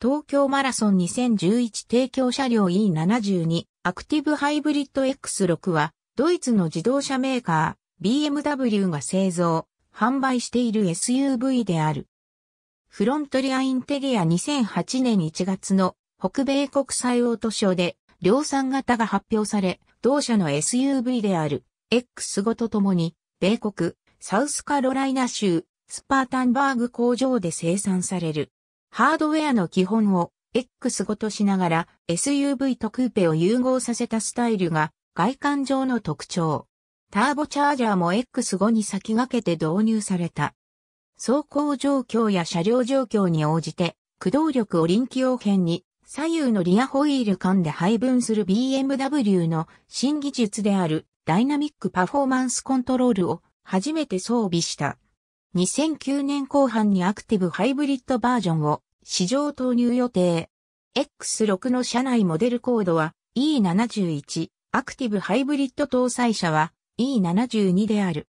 東京マラソン2011提供車両 E72 アクティブハイブリッド X6 はドイツの自動車メーカー BMW が製造、販売している SUV である。フロントリアインテリア2008年1月の北米国際オートショーで量産型が発表され、同社の SUV である X5 とともに、米国、サウスカロライナ州、スパータンバーグ工場で生産される。ハードウェアの基本を X 5としながら SUV とクーペを融合させたスタイルが外観上の特徴。ターボチャージャーも X5 に先駆けて導入された。走行状況や車両状況に応じて駆動力を臨機応変に左右のリアホイール間で配分する BMW の新技術であるダイナミックパフォーマンスコントロールを初めて装備した。2009年後半にアクティブハイブリッドバージョンを市場投入予定。X6 の車内モデルコードは E71、アクティブハイブリッド搭載車は E72 である。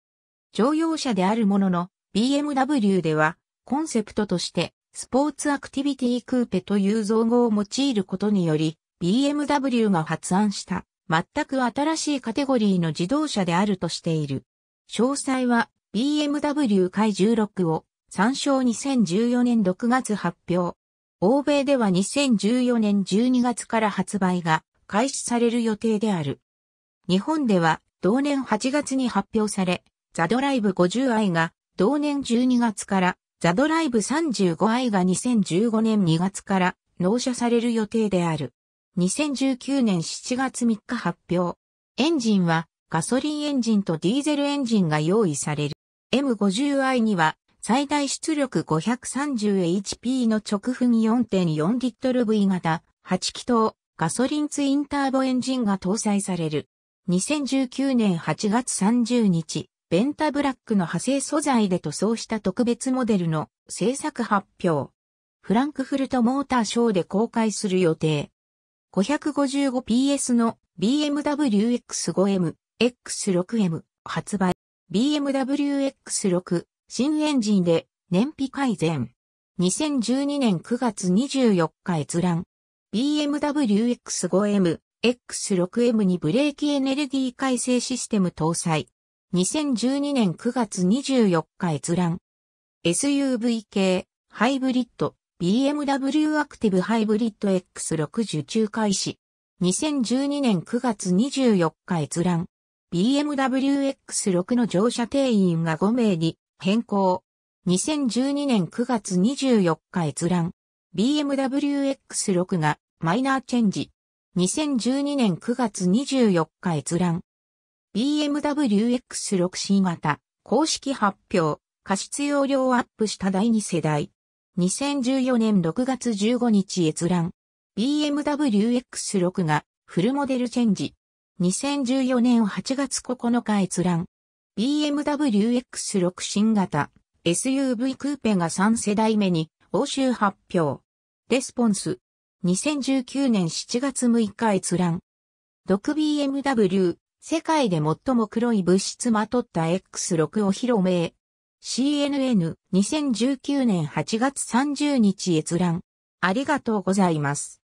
乗用車であるものの BMW ではコンセプトとしてスポーツアクティビティクーペという造語を用いることにより BMW が発案した全く新しいカテゴリーの自動車であるとしている。詳細は BMW 回16を参照2014年6月発表。欧米では2014年12月から発売が開始される予定である。日本では同年8月に発表され、ザドライブ 50i が同年12月からザドライブ 35i が2015年2月から納車される予定である。2019年7月3日発表。エンジンはガソリンエンジンとディーゼルエンジンが用意される。M50i には最大出力 530HP の直噴4.4リットル V 型8気筒ガソリンツインターボエンジンが搭載される。2019年8月30日、ベンタブラックの派生素材で塗装した特別モデルの製作発表。フランクフルトモーターショーで公開する予定。555PS の BMW X5M、X6M 発売。BMW X6 新エンジンで燃費改善。2012年9月24日閲覧。BMW X5M、X6M にブレーキエネルギー改正システム搭載。2012年9月24日閲覧。SUV 系、ハイブリッド、BMW アクティブハイブリッド X6 受注開始。2012年9月24日閲覧。BMW X6 の乗車定員が5名に変更。2012年9月24日閲覧。BMW X6 がマイナーチェンジ。2012年9月24日閲覧。BMW x 6新型公式発表。過失容量アップした第2世代。2014年6月15日閲覧。BMW X6 がフルモデルチェンジ。2014年8月9日閲覧。BMW X6 新型 SUV クーペが3世代目に欧州発表。レスポンス。2019年7月6日閲覧。毒 BMW、世界で最も黒い物質まとった X6 を披露名。CNN、2019年8月30日閲覧。ありがとうございます。